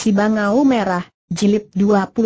Si Bangau Merah, Jilid 25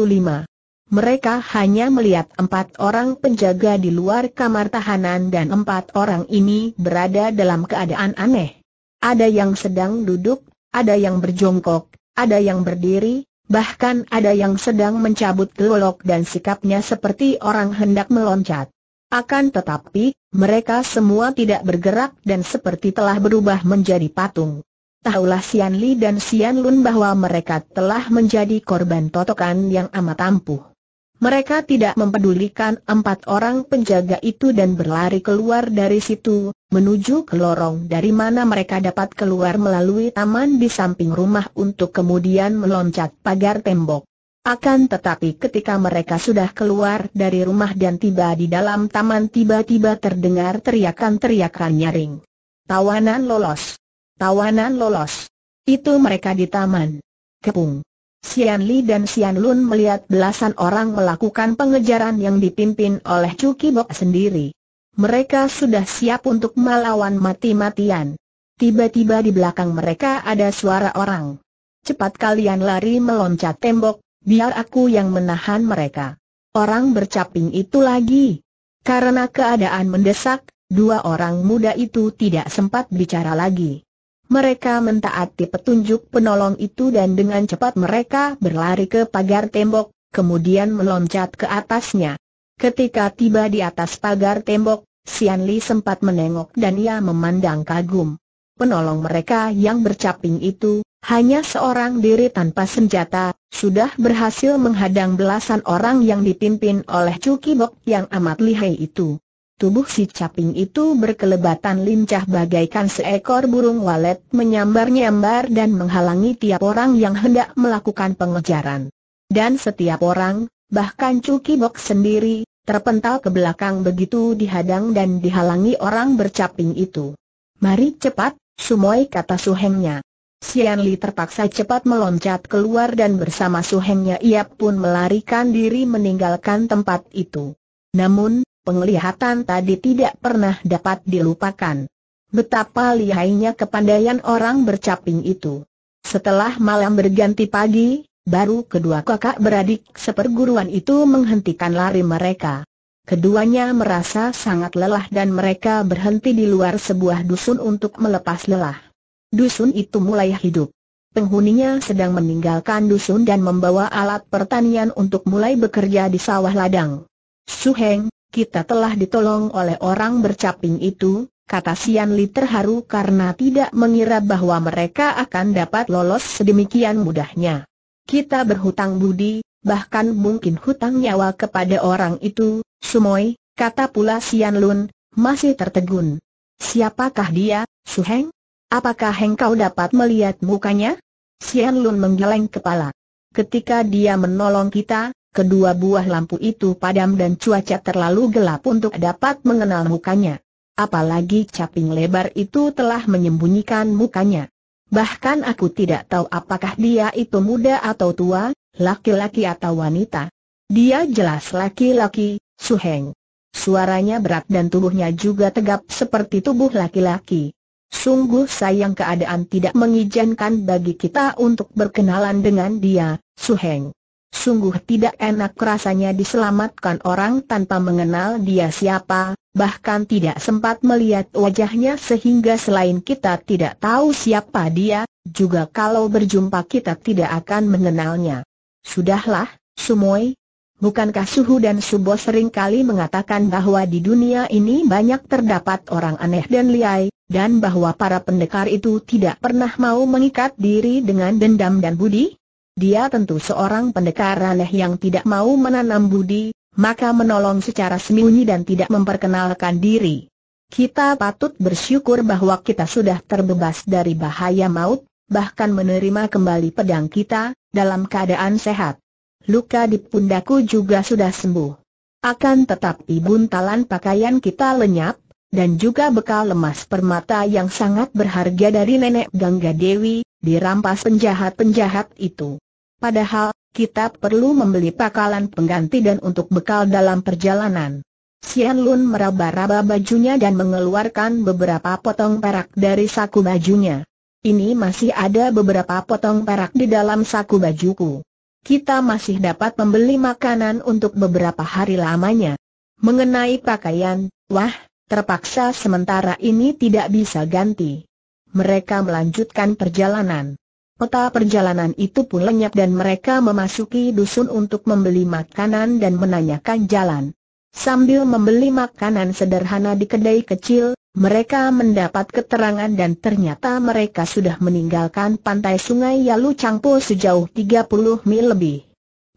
mereka hanya melihat empat orang penjaga di luar kamar tahanan dan empat orang ini berada dalam keadaan aneh. Ada yang sedang duduk, ada yang berjongkok, ada yang berdiri, bahkan ada yang sedang mencabut gelok dan sikapnya seperti orang hendak meloncat. Akan tetapi, mereka semua tidak bergerak dan seperti telah berubah menjadi patung. Tahulah Sian Li dan Sian Lun bahwa mereka telah menjadi korban totokan yang amat ampuh. Mereka tidak mempedulikan empat orang penjaga itu dan berlari keluar dari situ, menuju ke lorong dari mana mereka dapat keluar melalui taman di samping rumah untuk kemudian meloncat pagar tembok. Akan tetapi ketika mereka sudah keluar dari rumah dan tiba di dalam taman tiba-tiba terdengar teriakan-teriakan nyaring. Tawanan lolos. Tawanan lolos. Itu mereka di taman. Kepung. Sian Li dan Sian Lun melihat belasan orang melakukan pengejaran yang dipimpin oleh Cuki Bok sendiri. Mereka sudah siap untuk melawan mati-matian. Tiba-tiba di belakang mereka ada suara orang. Cepat kalian lari meloncat tembok, biar aku yang menahan mereka. Orang bercaping itu lagi. Karena keadaan mendesak, dua orang muda itu tidak sempat bicara lagi mereka mentaati petunjuk penolong itu dan dengan cepat mereka berlari ke pagar tembok, kemudian meloncat ke atasnya. Ketika tiba di atas pagar tembok, Sian Li sempat menengok dan ia memandang kagum. Penolong mereka yang bercaping itu, hanya seorang diri tanpa senjata, sudah berhasil menghadang belasan orang yang dipimpin oleh Cuki Bok yang amat lihai itu. Tubuh si caping itu berkelebatan lincah bagaikan seekor burung walet menyambar-nyambar dan menghalangi tiap orang yang hendak melakukan pengejaran. Dan setiap orang, bahkan Cuki Bok sendiri, terpental ke belakang begitu dihadang dan dihalangi orang bercaping itu. Mari cepat, Sumoi kata suhengnya. Sian Li terpaksa cepat meloncat keluar dan bersama suhengnya ia pun melarikan diri meninggalkan tempat itu. Namun, penglihatan tadi tidak pernah dapat dilupakan. Betapa lihainya kepandaian orang bercaping itu. Setelah malam berganti pagi, baru kedua kakak beradik seperguruan itu menghentikan lari mereka. Keduanya merasa sangat lelah dan mereka berhenti di luar sebuah dusun untuk melepas lelah. Dusun itu mulai hidup. Penghuninya sedang meninggalkan dusun dan membawa alat pertanian untuk mulai bekerja di sawah ladang. Suheng, kita telah ditolong oleh orang bercaping itu, kata Sian Li terharu karena tidak mengira bahwa mereka akan dapat lolos sedemikian mudahnya. Kita berhutang budi, bahkan mungkin hutang nyawa kepada orang itu, Sumoy, kata pula Sian Lun, masih tertegun. Siapakah dia, Su Heng? Apakah Heng kau dapat melihat mukanya? Sian Lun menggeleng kepala. Ketika dia menolong kita, kedua buah lampu itu padam dan cuaca terlalu gelap untuk dapat mengenal mukanya. Apalagi caping lebar itu telah menyembunyikan mukanya. Bahkan aku tidak tahu apakah dia itu muda atau tua, laki-laki atau wanita. Dia jelas laki-laki, Su Heng. Suaranya berat dan tubuhnya juga tegap seperti tubuh laki-laki. Sungguh sayang keadaan tidak mengizinkan bagi kita untuk berkenalan dengan dia, Su Heng. Sungguh tidak enak rasanya diselamatkan orang tanpa mengenal dia siapa, bahkan tidak sempat melihat wajahnya sehingga selain kita tidak tahu siapa dia, juga kalau berjumpa kita tidak akan mengenalnya. Sudahlah, Sumoy. Bukankah Suhu dan Subo kali mengatakan bahwa di dunia ini banyak terdapat orang aneh dan liai, dan bahwa para pendekar itu tidak pernah mau mengikat diri dengan dendam dan budi? Dia tentu seorang pendekar aneh yang tidak mau menanam budi, maka menolong secara sembunyi dan tidak memperkenalkan diri. Kita patut bersyukur bahwa kita sudah terbebas dari bahaya maut, bahkan menerima kembali pedang kita, dalam keadaan sehat. Luka di pundaku juga sudah sembuh. Akan tetapi buntalan pakaian kita lenyap, dan juga bekal lemas permata yang sangat berharga dari nenek Gangga Dewi, dirampas penjahat-penjahat itu. Padahal, kita perlu membeli pakalan pengganti dan untuk bekal dalam perjalanan. Sian Lun meraba-raba bajunya dan mengeluarkan beberapa potong perak dari saku bajunya. Ini masih ada beberapa potong perak di dalam saku bajuku. Kita masih dapat membeli makanan untuk beberapa hari lamanya. Mengenai pakaian, wah, terpaksa sementara ini tidak bisa ganti. Mereka melanjutkan perjalanan. Peta perjalanan itu pun lenyap dan mereka memasuki dusun untuk membeli makanan dan menanyakan jalan. Sambil membeli makanan sederhana di kedai kecil, mereka mendapat keterangan dan ternyata mereka sudah meninggalkan pantai sungai Yalu Changpo sejauh 30 mil lebih.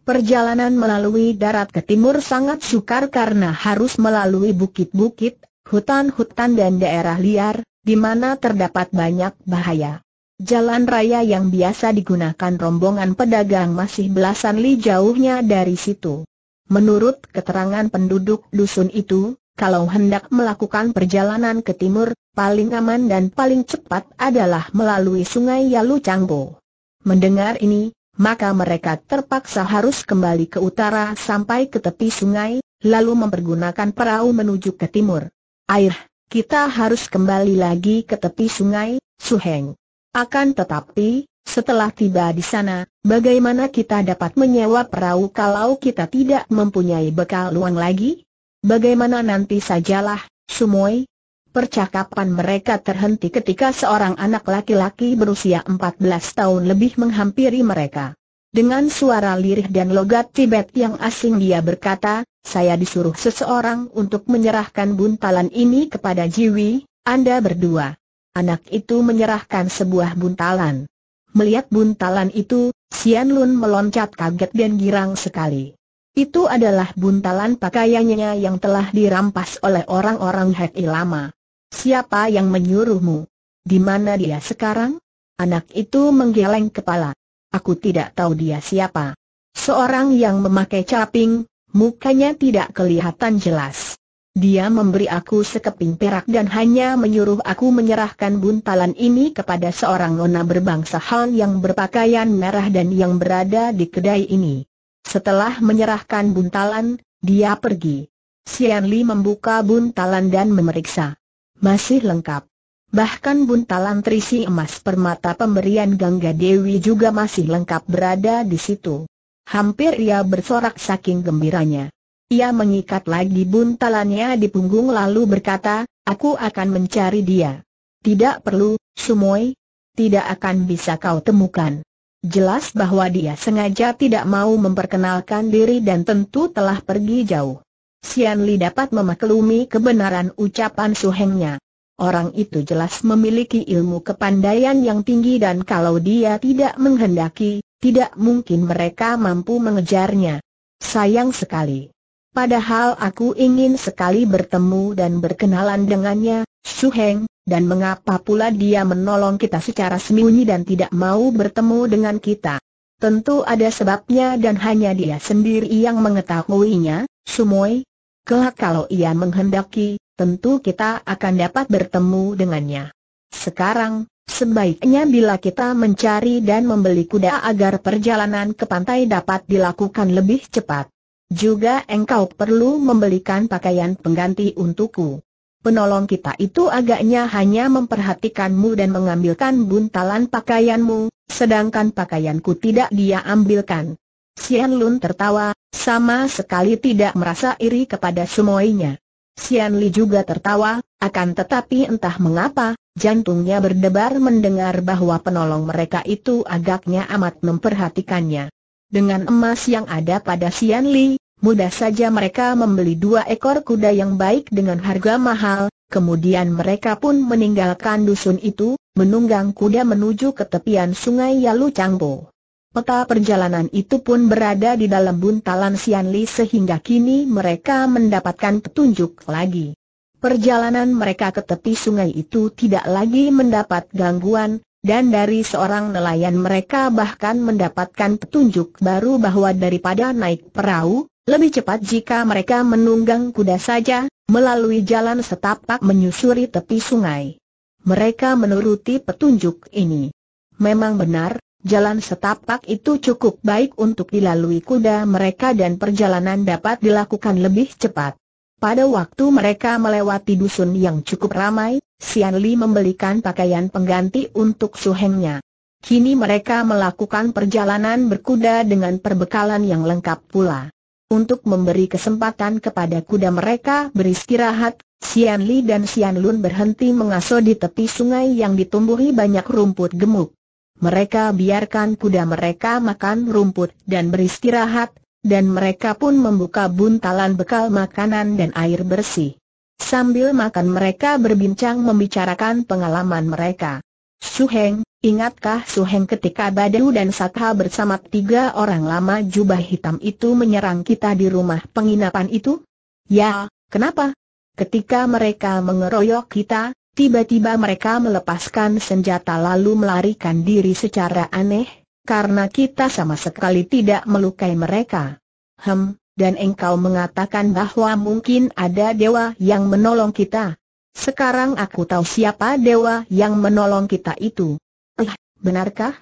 Perjalanan melalui darat ke timur sangat sukar karena harus melalui bukit-bukit, hutan-hutan dan daerah liar, di mana terdapat banyak bahaya. Jalan raya yang biasa digunakan rombongan pedagang masih belasan li jauhnya dari situ. Menurut keterangan penduduk dusun itu, kalau hendak melakukan perjalanan ke timur, paling aman dan paling cepat adalah melalui sungai Yalu Changbo. Mendengar ini, maka mereka terpaksa harus kembali ke utara sampai ke tepi sungai, lalu mempergunakan perahu menuju ke timur. Air, kita harus kembali lagi ke tepi sungai, Suheng. Akan tetapi, setelah tiba di sana, bagaimana kita dapat menyewa perahu kalau kita tidak mempunyai bekal luang lagi? Bagaimana nanti sajalah, Sumoy? Percakapan mereka terhenti ketika seorang anak laki-laki berusia 14 tahun lebih menghampiri mereka. Dengan suara lirih dan logat Tibet yang asing dia berkata, saya disuruh seseorang untuk menyerahkan buntalan ini kepada Jiwi, Anda berdua anak itu menyerahkan sebuah buntalan. Melihat buntalan itu, Sian Lun meloncat kaget dan girang sekali. Itu adalah buntalan pakaiannya yang telah dirampas oleh orang-orang Hek Ilama. Siapa yang menyuruhmu? Di mana dia sekarang? Anak itu menggeleng kepala. Aku tidak tahu dia siapa. Seorang yang memakai caping, mukanya tidak kelihatan jelas. Dia memberi aku sekeping perak dan hanya menyuruh aku menyerahkan buntalan ini kepada seorang nona berbangsa Han yang berpakaian merah dan yang berada di kedai ini. Setelah menyerahkan buntalan, dia pergi. Sian Li membuka buntalan dan memeriksa. Masih lengkap. Bahkan buntalan terisi emas permata pemberian Gangga Dewi juga masih lengkap berada di situ. Hampir ia bersorak saking gembiranya. Ia mengikat lagi buntalannya di punggung lalu berkata, aku akan mencari dia. Tidak perlu, Sumoy. Tidak akan bisa kau temukan. Jelas bahwa dia sengaja tidak mau memperkenalkan diri dan tentu telah pergi jauh. Sian Li dapat memaklumi kebenaran ucapan suhengnya. Orang itu jelas memiliki ilmu kepandaian yang tinggi dan kalau dia tidak menghendaki, tidak mungkin mereka mampu mengejarnya. Sayang sekali. Padahal aku ingin sekali bertemu dan berkenalan dengannya, Su Heng, dan mengapa pula dia menolong kita secara sembunyi dan tidak mau bertemu dengan kita? Tentu ada sebabnya dan hanya dia sendiri yang mengetahuinya, Sumoy. Kelak kalau ia menghendaki, tentu kita akan dapat bertemu dengannya. Sekarang, Sebaiknya bila kita mencari dan membeli kuda agar perjalanan ke pantai dapat dilakukan lebih cepat. Juga engkau perlu membelikan pakaian pengganti untukku. Penolong kita itu agaknya hanya memperhatikanmu dan mengambilkan buntalan pakaianmu, sedangkan pakaianku tidak dia ambilkan. Sian Lun tertawa, sama sekali tidak merasa iri kepada semuanya. Sian Li juga tertawa, akan tetapi entah mengapa, jantungnya berdebar mendengar bahwa penolong mereka itu agaknya amat memperhatikannya. Dengan emas yang ada pada Sian Li, mudah saja mereka membeli dua ekor kuda yang baik dengan harga mahal, kemudian mereka pun meninggalkan dusun itu, menunggang kuda menuju ke tepian sungai Yalu Changbo. Peta perjalanan itu pun berada di dalam buntalan Sian Li sehingga kini mereka mendapatkan petunjuk lagi. Perjalanan mereka ke tepi sungai itu tidak lagi mendapat gangguan, dan dari seorang nelayan mereka bahkan mendapatkan petunjuk baru bahwa daripada naik perahu, lebih cepat jika mereka menunggang kuda saja, melalui jalan setapak menyusuri tepi sungai. Mereka menuruti petunjuk ini. Memang benar, jalan setapak itu cukup baik untuk dilalui kuda mereka dan perjalanan dapat dilakukan lebih cepat. Pada waktu mereka melewati dusun yang cukup ramai, Sian Li membelikan pakaian pengganti untuk suhengnya. Kini mereka melakukan perjalanan berkuda dengan perbekalan yang lengkap pula. Untuk memberi kesempatan kepada kuda mereka beristirahat, Sian Li dan Sian Lun berhenti mengaso di tepi sungai yang ditumbuhi banyak rumput gemuk. Mereka biarkan kuda mereka makan rumput dan beristirahat, dan mereka pun membuka buntalan bekal makanan dan air bersih. Sambil makan mereka berbincang membicarakan pengalaman mereka. Suheng, ingatkah Suheng ketika Badu dan Satha bersama tiga orang lama jubah hitam itu menyerang kita di rumah penginapan itu? Ya, kenapa? Ketika mereka mengeroyok kita, tiba-tiba mereka melepaskan senjata lalu melarikan diri secara aneh, karena kita sama sekali tidak melukai mereka. Hem, dan engkau mengatakan bahwa mungkin ada dewa yang menolong kita. Sekarang aku tahu siapa dewa yang menolong kita itu. Eh, benarkah?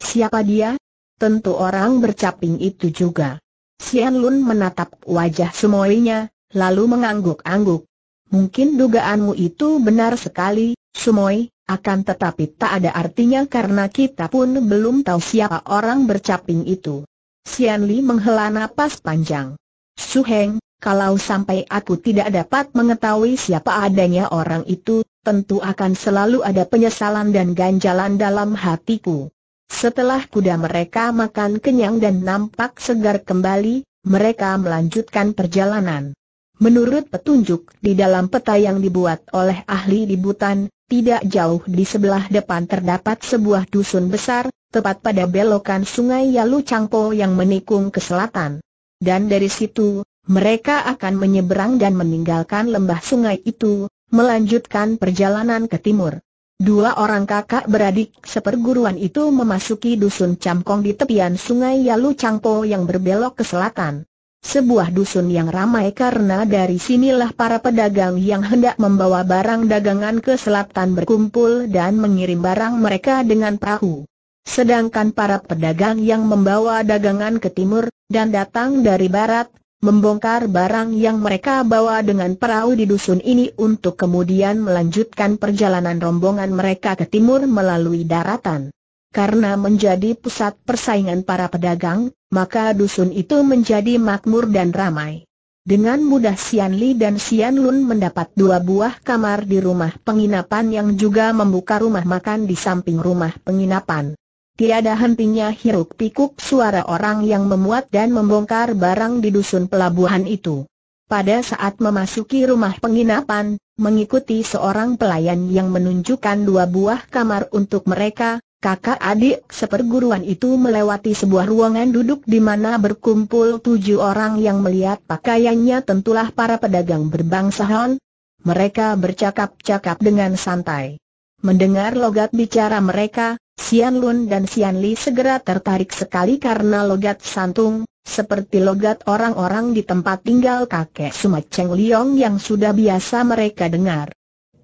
Siapa dia? Tentu orang bercaping itu juga. Sian Lun menatap wajah Sumoinya, lalu mengangguk-angguk. Mungkin dugaanmu itu benar sekali, Sumoi, akan tetapi tak ada artinya karena kita pun belum tahu siapa orang bercaping itu. Sian Li menghela napas panjang. Su Heng, kalau sampai aku tidak dapat mengetahui siapa adanya orang itu, tentu akan selalu ada penyesalan dan ganjalan dalam hatiku. Setelah kuda mereka makan kenyang dan nampak segar kembali, mereka melanjutkan perjalanan. Menurut petunjuk di dalam peta yang dibuat oleh ahli di Butan, tidak jauh di sebelah depan terdapat sebuah dusun besar, tepat pada belokan sungai Yalu Changpo yang menikung ke selatan. Dan dari situ, mereka akan menyeberang dan meninggalkan lembah sungai itu, melanjutkan perjalanan ke timur. Dua orang kakak beradik seperguruan itu memasuki dusun Camkong di tepian sungai Yalu Changpo yang berbelok ke selatan sebuah dusun yang ramai karena dari sinilah para pedagang yang hendak membawa barang dagangan ke selatan berkumpul dan mengirim barang mereka dengan perahu. Sedangkan para pedagang yang membawa dagangan ke timur, dan datang dari barat, membongkar barang yang mereka bawa dengan perahu di dusun ini untuk kemudian melanjutkan perjalanan rombongan mereka ke timur melalui daratan karena menjadi pusat persaingan para pedagang, maka dusun itu menjadi makmur dan ramai. Dengan mudah Sian Li dan Sian Lun mendapat dua buah kamar di rumah penginapan yang juga membuka rumah makan di samping rumah penginapan. Tiada hentinya hiruk pikuk suara orang yang memuat dan membongkar barang di dusun pelabuhan itu. Pada saat memasuki rumah penginapan, mengikuti seorang pelayan yang menunjukkan dua buah kamar untuk mereka, Kakak adik seperguruan itu melewati sebuah ruangan duduk di mana berkumpul tujuh orang yang melihat pakaiannya tentulah para pedagang berbangsa Hon. Mereka bercakap-cakap dengan santai. Mendengar logat bicara mereka, Sian Lun dan Sian Li segera tertarik sekali karena logat santung, seperti logat orang-orang di tempat tinggal kakek Sumat Cheng Liong yang sudah biasa mereka dengar.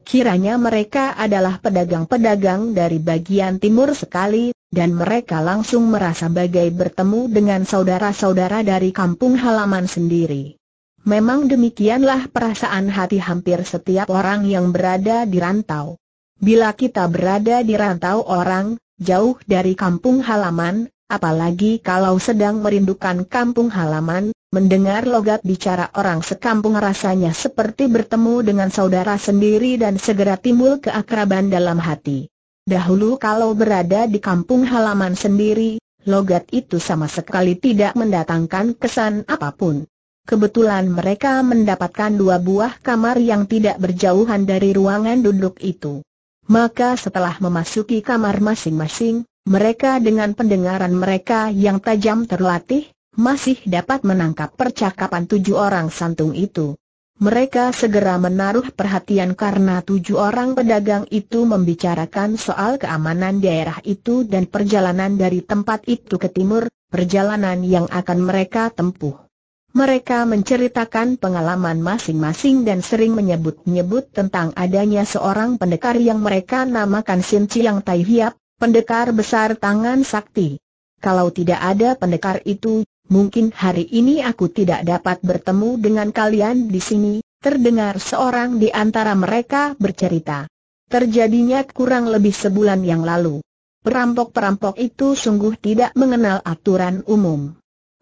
Kiranya mereka adalah pedagang-pedagang dari bagian timur sekali, dan mereka langsung merasa bagai bertemu dengan saudara-saudara dari kampung halaman sendiri. Memang demikianlah perasaan hati hampir setiap orang yang berada di rantau. Bila kita berada di rantau orang, jauh dari kampung halaman, apalagi kalau sedang merindukan kampung halaman, Mendengar logat bicara orang sekampung rasanya seperti bertemu dengan saudara sendiri dan segera timbul keakraban dalam hati. Dahulu kalau berada di kampung halaman sendiri, logat itu sama sekali tidak mendatangkan kesan apapun. Kebetulan mereka mendapatkan dua buah kamar yang tidak berjauhan dari ruangan duduk itu. Maka setelah memasuki kamar masing-masing, mereka dengan pendengaran mereka yang tajam terlatih, masih dapat menangkap percakapan tujuh orang santung itu. Mereka segera menaruh perhatian karena tujuh orang pedagang itu membicarakan soal keamanan daerah itu dan perjalanan dari tempat itu ke timur, perjalanan yang akan mereka tempuh. Mereka menceritakan pengalaman masing-masing dan sering menyebut-nyebut tentang adanya seorang pendekar yang mereka namakan Sin Chiang Tai Hiap, pendekar besar tangan sakti. Kalau tidak ada pendekar itu, mungkin hari ini aku tidak dapat bertemu dengan kalian di sini, terdengar seorang di antara mereka bercerita. Terjadinya kurang lebih sebulan yang lalu. Perampok-perampok itu sungguh tidak mengenal aturan umum.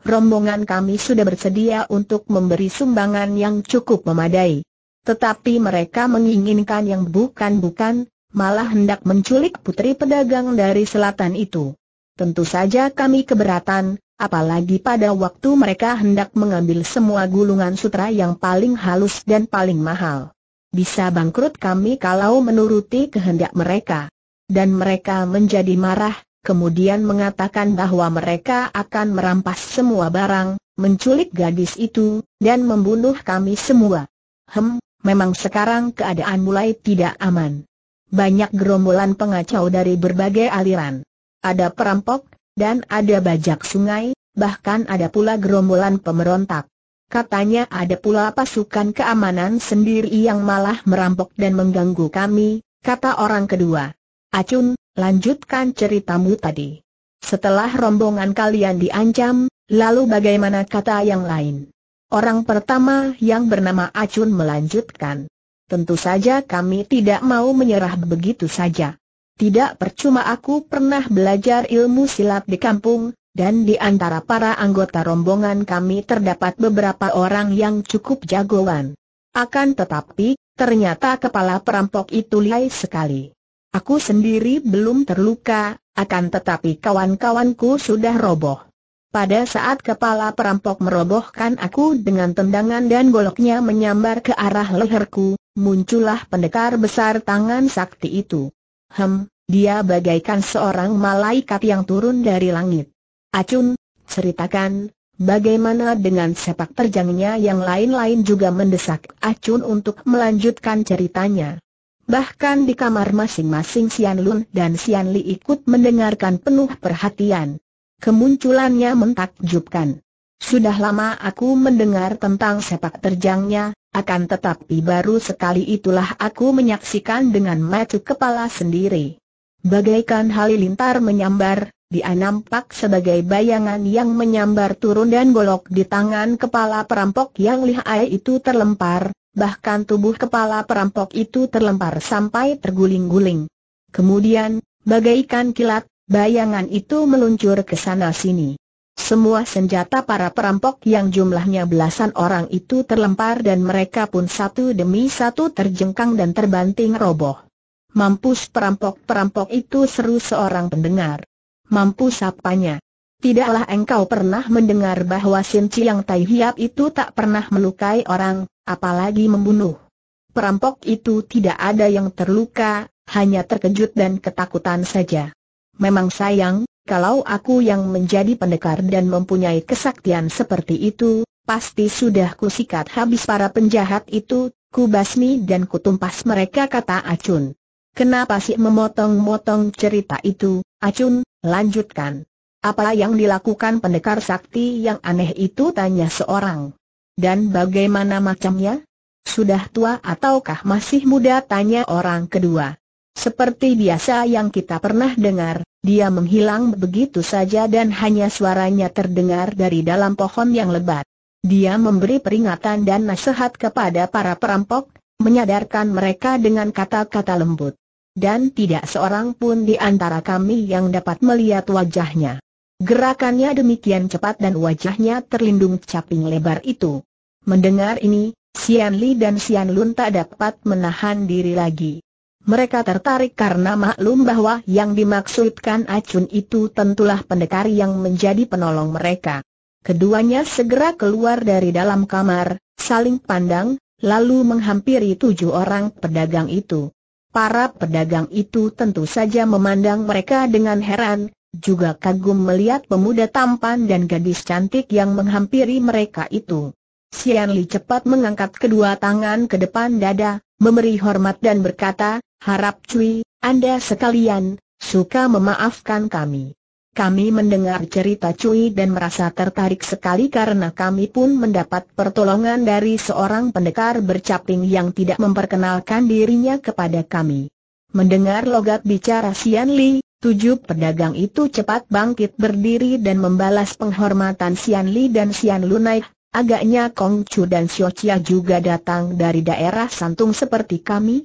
Rombongan kami sudah bersedia untuk memberi sumbangan yang cukup memadai. Tetapi mereka menginginkan yang bukan-bukan, malah hendak menculik putri pedagang dari selatan itu. Tentu saja kami keberatan, Apalagi pada waktu mereka hendak mengambil semua gulungan sutra yang paling halus dan paling mahal. Bisa bangkrut kami kalau menuruti kehendak mereka. Dan mereka menjadi marah, kemudian mengatakan bahwa mereka akan merampas semua barang, menculik gadis itu, dan membunuh kami semua. Hem, memang sekarang keadaan mulai tidak aman. Banyak gerombolan pengacau dari berbagai aliran. Ada perampok, dan ada bajak sungai, bahkan ada pula gerombolan pemberontak. Katanya ada pula pasukan keamanan sendiri yang malah merampok dan mengganggu kami, kata orang kedua. Acun, lanjutkan ceritamu tadi. Setelah rombongan kalian diancam, lalu bagaimana kata yang lain? Orang pertama yang bernama Acun melanjutkan. Tentu saja kami tidak mau menyerah begitu saja. Tidak percuma aku pernah belajar ilmu silat di kampung, dan di antara para anggota rombongan kami terdapat beberapa orang yang cukup jagoan. Akan tetapi, ternyata kepala perampok itu lihai sekali. Aku sendiri belum terluka, akan tetapi kawan-kawanku sudah roboh. Pada saat kepala perampok merobohkan aku dengan tendangan dan goloknya menyambar ke arah leherku, muncullah pendekar besar tangan sakti itu. Hem, dia bagaikan seorang malaikat yang turun dari langit. Acun, ceritakan, bagaimana dengan sepak terjangnya yang lain-lain juga mendesak Acun untuk melanjutkan ceritanya. Bahkan di kamar masing-masing Sian Lun dan Sian Li ikut mendengarkan penuh perhatian. Kemunculannya mentakjubkan. Sudah lama aku mendengar tentang sepak terjangnya, akan tetapi baru sekali itulah aku menyaksikan dengan mata kepala sendiri. Bagaikan halilintar menyambar, dia nampak sebagai bayangan yang menyambar turun dan golok di tangan kepala perampok yang lihai itu terlempar, bahkan tubuh kepala perampok itu terlempar sampai terguling-guling. Kemudian, bagaikan kilat, bayangan itu meluncur ke sana-sini. Semua senjata para perampok yang jumlahnya belasan orang itu terlempar dan mereka pun satu demi satu terjengkang dan terbanting roboh. Mampus perampok-perampok itu seru seorang pendengar. Mampus apanya? Tidaklah engkau pernah mendengar bahwa Sin Chiang Tai Hiap itu tak pernah melukai orang, apalagi membunuh. Perampok itu tidak ada yang terluka, hanya terkejut dan ketakutan saja. Memang sayang, kalau aku yang menjadi pendekar dan mempunyai kesaktian seperti itu, pasti sudah kusikat habis para penjahat itu, ku basmi dan kutumpas mereka kata Acun. Kenapa sih memotong-motong cerita itu, Acun, lanjutkan. Apa yang dilakukan pendekar sakti yang aneh itu tanya seorang. Dan bagaimana macamnya? Sudah tua ataukah masih muda tanya orang kedua. Seperti biasa yang kita pernah dengar, dia menghilang begitu saja dan hanya suaranya terdengar dari dalam pohon yang lebat. Dia memberi peringatan dan nasihat kepada para perampok, menyadarkan mereka dengan kata-kata lembut. Dan tidak seorang pun di antara kami yang dapat melihat wajahnya. Gerakannya demikian cepat dan wajahnya terlindung caping lebar itu. Mendengar ini, Xian Li dan Xian Lun tak dapat menahan diri lagi. Mereka tertarik karena maklum bahwa yang dimaksudkan acun itu tentulah pendekar yang menjadi penolong mereka. Keduanya segera keluar dari dalam kamar, saling pandang, lalu menghampiri tujuh orang pedagang itu. Para pedagang itu tentu saja memandang mereka dengan heran, juga kagum melihat pemuda tampan dan gadis cantik yang menghampiri mereka itu. Sian Li cepat mengangkat kedua tangan ke depan dada, memberi hormat dan berkata, Harap cuy, Anda sekalian, suka memaafkan kami. Kami mendengar cerita cuy dan merasa tertarik sekali karena kami pun mendapat pertolongan dari seorang pendekar bercaping yang tidak memperkenalkan dirinya kepada kami. Mendengar logat bicara Sian Li, tujuh pedagang itu cepat bangkit berdiri dan membalas penghormatan Sian Li dan Sian Lunai. Agaknya Kong Chu dan Xiao Chia juga datang dari daerah Santung seperti kami.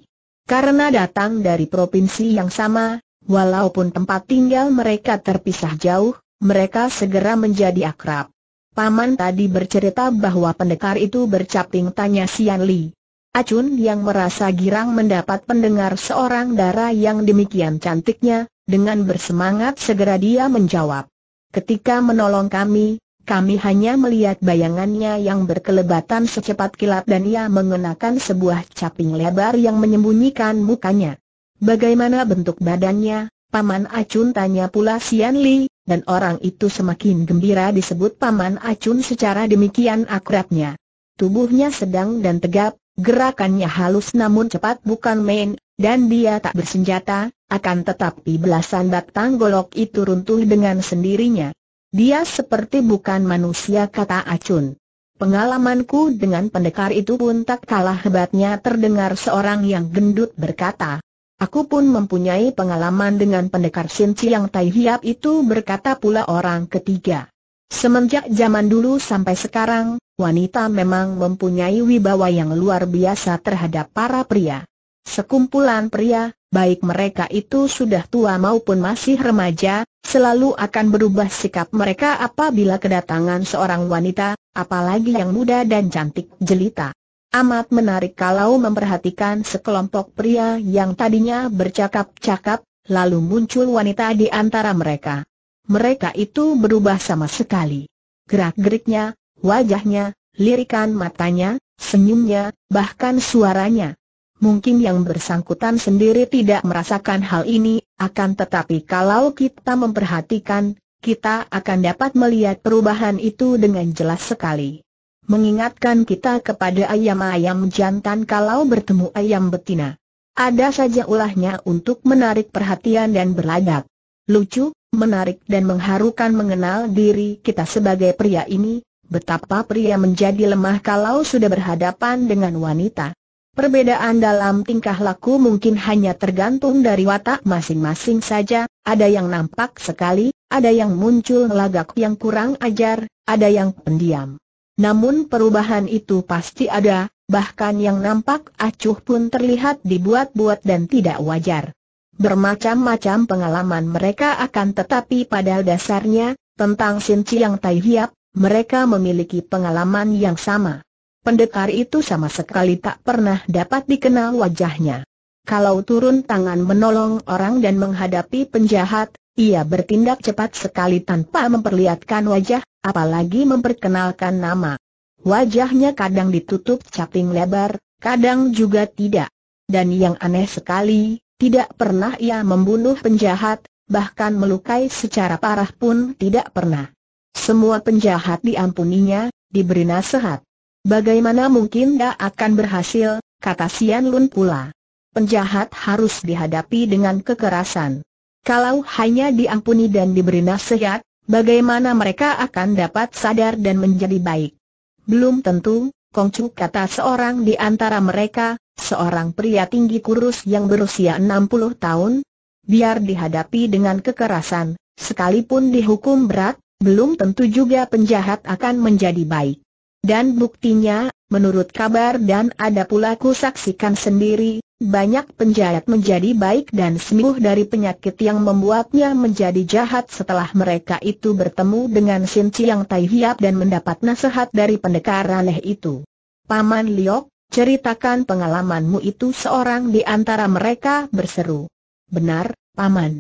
Karena datang dari provinsi yang sama, walaupun tempat tinggal mereka terpisah jauh, mereka segera menjadi akrab. Paman tadi bercerita bahwa pendekar itu bercaping tanya Sian Li. Acun yang merasa girang mendapat pendengar seorang dara yang demikian cantiknya, dengan bersemangat segera dia menjawab. Ketika menolong kami, kami hanya melihat bayangannya yang berkelebatan secepat kilat dan ia mengenakan sebuah caping lebar yang menyembunyikan mukanya. Bagaimana bentuk badannya? Paman Acun tanya pula Sian Li, dan orang itu semakin gembira disebut Paman Acun secara demikian akrabnya. Tubuhnya sedang dan tegap, gerakannya halus namun cepat bukan main, dan dia tak bersenjata, akan tetapi belasan batang golok itu runtuh dengan sendirinya. Dia seperti bukan manusia kata Acun. Pengalamanku dengan pendekar itu pun tak kalah hebatnya terdengar seorang yang gendut berkata. Aku pun mempunyai pengalaman dengan pendekar Sinci yang tai itu berkata pula orang ketiga. Semenjak zaman dulu sampai sekarang, wanita memang mempunyai wibawa yang luar biasa terhadap para pria. Sekumpulan pria, baik mereka itu sudah tua maupun masih remaja, selalu akan berubah sikap mereka apabila kedatangan seorang wanita, apalagi yang muda dan cantik jelita. Amat menarik kalau memperhatikan sekelompok pria yang tadinya bercakap-cakap, lalu muncul wanita di antara mereka. Mereka itu berubah sama sekali. Gerak-geriknya, wajahnya, lirikan matanya, senyumnya, bahkan suaranya, Mungkin yang bersangkutan sendiri tidak merasakan hal ini, akan tetapi kalau kita memperhatikan, kita akan dapat melihat perubahan itu dengan jelas sekali. Mengingatkan kita kepada ayam-ayam jantan kalau bertemu ayam betina. Ada saja ulahnya untuk menarik perhatian dan berlagak. Lucu, menarik dan mengharukan mengenal diri kita sebagai pria ini, betapa pria menjadi lemah kalau sudah berhadapan dengan wanita. Perbedaan dalam tingkah laku mungkin hanya tergantung dari watak masing-masing saja, ada yang nampak sekali, ada yang muncul lagak yang kurang ajar, ada yang pendiam. Namun perubahan itu pasti ada, bahkan yang nampak acuh pun terlihat dibuat-buat dan tidak wajar. Bermacam-macam pengalaman mereka akan tetapi pada dasarnya, tentang Sinci yang Tai Hiap, mereka memiliki pengalaman yang sama pendekar itu sama sekali tak pernah dapat dikenal wajahnya. Kalau turun tangan menolong orang dan menghadapi penjahat, ia bertindak cepat sekali tanpa memperlihatkan wajah, apalagi memperkenalkan nama. Wajahnya kadang ditutup caping lebar, kadang juga tidak. Dan yang aneh sekali, tidak pernah ia membunuh penjahat, bahkan melukai secara parah pun tidak pernah. Semua penjahat diampuninya, diberi nasihat. Bagaimana mungkin dia akan berhasil, kata Sian Lun pula. Penjahat harus dihadapi dengan kekerasan. Kalau hanya diampuni dan diberi nasihat, bagaimana mereka akan dapat sadar dan menjadi baik? Belum tentu, Kong Chu kata seorang di antara mereka, seorang pria tinggi kurus yang berusia 60 tahun, biar dihadapi dengan kekerasan, sekalipun dihukum berat, belum tentu juga penjahat akan menjadi baik. Dan buktinya, menurut kabar dan ada pula ku saksikan sendiri, banyak penjahat menjadi baik dan sembuh dari penyakit yang membuatnya menjadi jahat setelah mereka itu bertemu dengan Sin Chiang Tai Hiap dan mendapat nasihat dari pendekar aneh itu. Paman Liok, ceritakan pengalamanmu itu seorang di antara mereka berseru. Benar, Paman.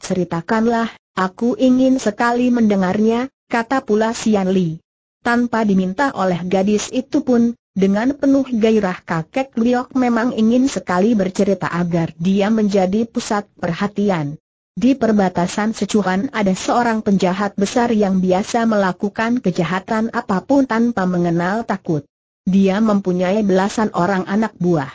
Ceritakanlah, aku ingin sekali mendengarnya, kata pula Sian Li tanpa diminta oleh gadis itu pun, dengan penuh gairah kakek Liok memang ingin sekali bercerita agar dia menjadi pusat perhatian. Di perbatasan secuhan ada seorang penjahat besar yang biasa melakukan kejahatan apapun tanpa mengenal takut. Dia mempunyai belasan orang anak buah.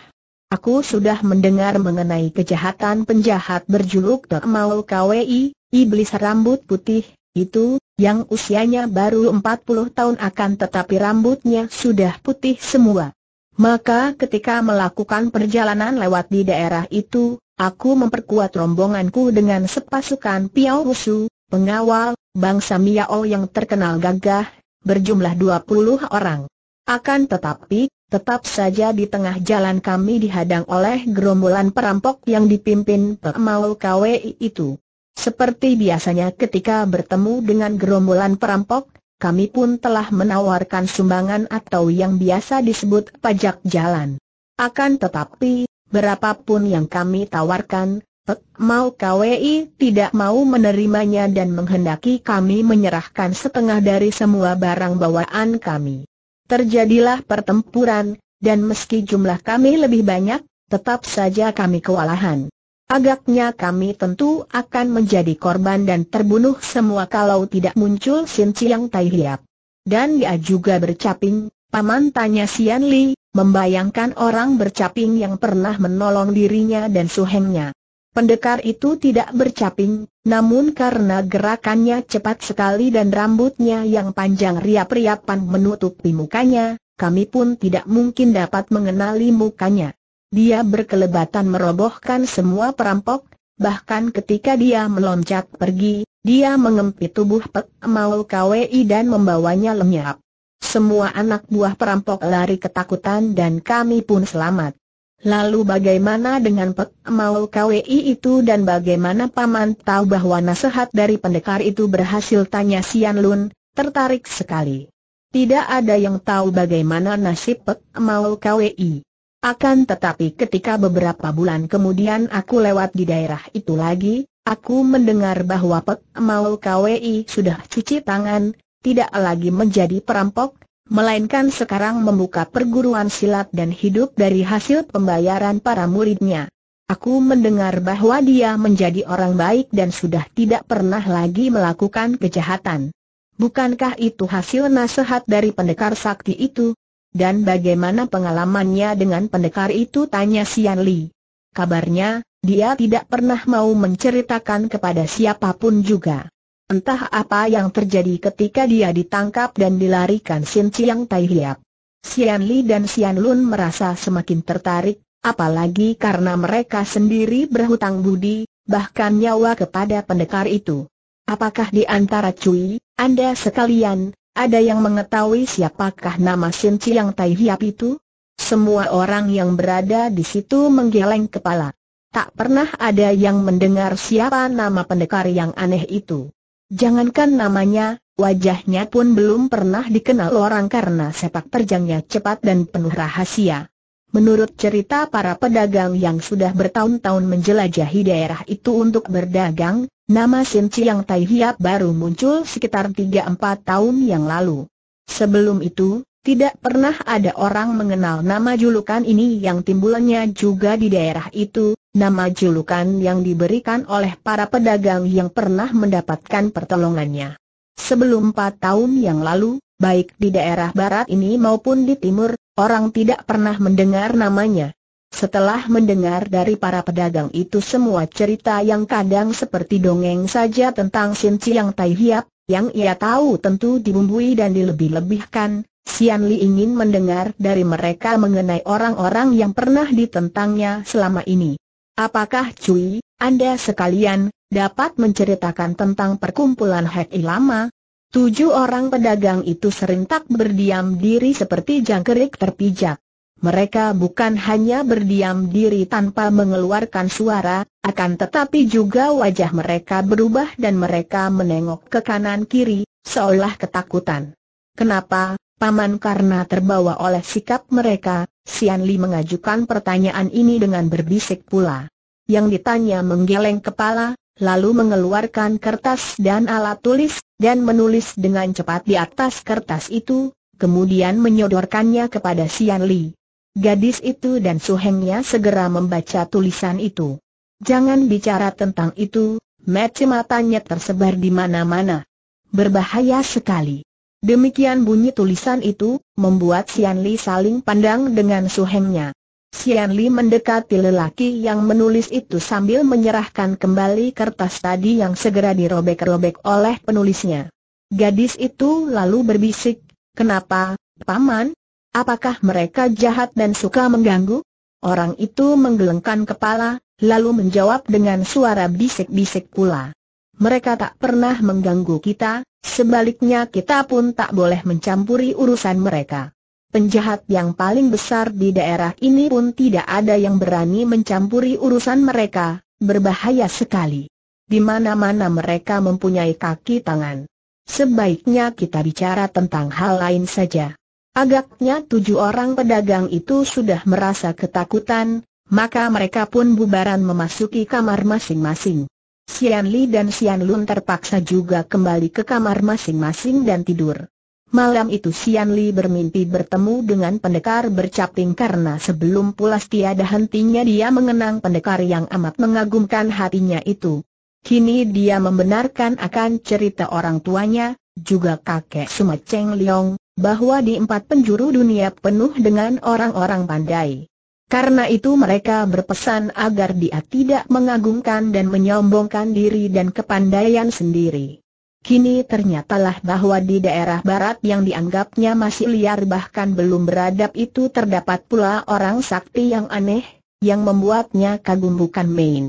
Aku sudah mendengar mengenai kejahatan penjahat berjuluk Tok Mau Kwi, Iblis Rambut Putih, itu, yang usianya baru 40 tahun akan tetapi rambutnya sudah putih semua. Maka ketika melakukan perjalanan lewat di daerah itu, aku memperkuat rombonganku dengan sepasukan Piao Husu, pengawal, bangsa Miao yang terkenal gagah, berjumlah 20 orang. Akan tetapi, tetap saja di tengah jalan kami dihadang oleh gerombolan perampok yang dipimpin Pemau KWI itu. Seperti biasanya ketika bertemu dengan gerombolan perampok, kami pun telah menawarkan sumbangan atau yang biasa disebut pajak jalan. Akan tetapi, berapapun yang kami tawarkan, Pek mau KWI tidak mau menerimanya dan menghendaki kami menyerahkan setengah dari semua barang bawaan kami. Terjadilah pertempuran, dan meski jumlah kami lebih banyak, tetap saja kami kewalahan. Agaknya kami tentu akan menjadi korban dan terbunuh semua kalau tidak muncul Sin Chiang Tai Hiap. Dan dia juga bercaping, paman tanya Sian Li, membayangkan orang bercaping yang pernah menolong dirinya dan suhengnya. Pendekar itu tidak bercaping, namun karena gerakannya cepat sekali dan rambutnya yang panjang riap-riapan menutupi mukanya, kami pun tidak mungkin dapat mengenali mukanya. Dia berkelebatan merobohkan semua perampok, bahkan ketika dia meloncat pergi, dia mengempit tubuh Pek Mau Kwi dan membawanya lenyap. Semua anak buah perampok lari ketakutan dan kami pun selamat. Lalu bagaimana dengan Pek Mau Kwi itu dan bagaimana Paman tahu bahwa nasihat dari pendekar itu berhasil tanya Sian Lun, tertarik sekali. Tidak ada yang tahu bagaimana nasib Pek Mau Kwi. Akan tetapi ketika beberapa bulan kemudian aku lewat di daerah itu lagi, aku mendengar bahwa Pek Maul KWI sudah cuci tangan, tidak lagi menjadi perampok, melainkan sekarang membuka perguruan silat dan hidup dari hasil pembayaran para muridnya. Aku mendengar bahwa dia menjadi orang baik dan sudah tidak pernah lagi melakukan kejahatan. Bukankah itu hasil nasihat dari pendekar sakti itu? Dan bagaimana pengalamannya dengan pendekar itu tanya Sian Li. Kabarnya, dia tidak pernah mau menceritakan kepada siapapun juga. Entah apa yang terjadi ketika dia ditangkap dan dilarikan Sin Chiang Tai Hiap. Sian Li dan Sian Lun merasa semakin tertarik, apalagi karena mereka sendiri berhutang budi, bahkan nyawa kepada pendekar itu. Apakah di antara Cui, Anda sekalian, ada yang mengetahui siapakah nama Sin Chiang Tai Hiap itu? Semua orang yang berada di situ menggeleng kepala. Tak pernah ada yang mendengar siapa nama pendekar yang aneh itu. Jangankan namanya, wajahnya pun belum pernah dikenal orang karena sepak terjangnya cepat dan penuh rahasia. Menurut cerita para pedagang yang sudah bertahun-tahun menjelajahi daerah itu untuk berdagang, Nama Sim Chiang Tai Hiap baru muncul sekitar 3-4 tahun yang lalu. Sebelum itu, tidak pernah ada orang mengenal nama julukan ini yang timbulannya juga di daerah itu, nama julukan yang diberikan oleh para pedagang yang pernah mendapatkan pertolongannya. Sebelum 4 tahun yang lalu, baik di daerah barat ini maupun di timur, orang tidak pernah mendengar namanya. Setelah mendengar dari para pedagang itu semua cerita yang kadang seperti dongeng saja tentang Sin Chiang Tai Hiap, yang ia tahu tentu dibumbui dan dilebih-lebihkan, Sian Li ingin mendengar dari mereka mengenai orang-orang yang pernah ditentangnya selama ini. Apakah Cui, Anda sekalian, dapat menceritakan tentang perkumpulan Hek Ilama? Tujuh orang pedagang itu serintak berdiam diri seperti jangkrik terpijak. Mereka bukan hanya berdiam diri tanpa mengeluarkan suara, akan tetapi juga wajah mereka berubah dan mereka menengok ke kanan kiri, seolah ketakutan. Kenapa, Paman karena terbawa oleh sikap mereka, Sian Li mengajukan pertanyaan ini dengan berbisik pula. Yang ditanya menggeleng kepala, lalu mengeluarkan kertas dan alat tulis, dan menulis dengan cepat di atas kertas itu, kemudian menyodorkannya kepada Sian Li. Gadis itu dan suhengnya segera membaca tulisan itu. Jangan bicara tentang itu, matanya tersebar di mana-mana. Berbahaya sekali. Demikian bunyi tulisan itu, membuat Sian Li saling pandang dengan suhengnya. Sian Li mendekati lelaki yang menulis itu sambil menyerahkan kembali kertas tadi yang segera dirobek-robek oleh penulisnya. Gadis itu lalu berbisik, kenapa, paman, Apakah mereka jahat dan suka mengganggu? Orang itu menggelengkan kepala, lalu menjawab dengan suara bisik-bisik pula. Mereka tak pernah mengganggu kita, sebaliknya kita pun tak boleh mencampuri urusan mereka. Penjahat yang paling besar di daerah ini pun tidak ada yang berani mencampuri urusan mereka, berbahaya sekali. Di mana-mana mereka mempunyai kaki tangan. Sebaiknya kita bicara tentang hal lain saja. Agaknya tujuh orang pedagang itu sudah merasa ketakutan, maka mereka pun bubaran memasuki kamar masing-masing. Xian Li dan Xian Lun terpaksa juga kembali ke kamar masing-masing dan tidur. Malam itu Xian Li bermimpi bertemu dengan pendekar bercaping karena sebelum pulas tiada hentinya dia mengenang pendekar yang amat mengagumkan hatinya itu. Kini dia membenarkan akan cerita orang tuanya, juga kakek Cheng Liong, bahwa di empat penjuru dunia penuh dengan orang-orang pandai. Karena itu mereka berpesan agar dia tidak mengagungkan dan menyombongkan diri dan kepandaian sendiri. Kini ternyatalah bahwa di daerah barat yang dianggapnya masih liar bahkan belum beradab itu terdapat pula orang sakti yang aneh, yang membuatnya kagum bukan main.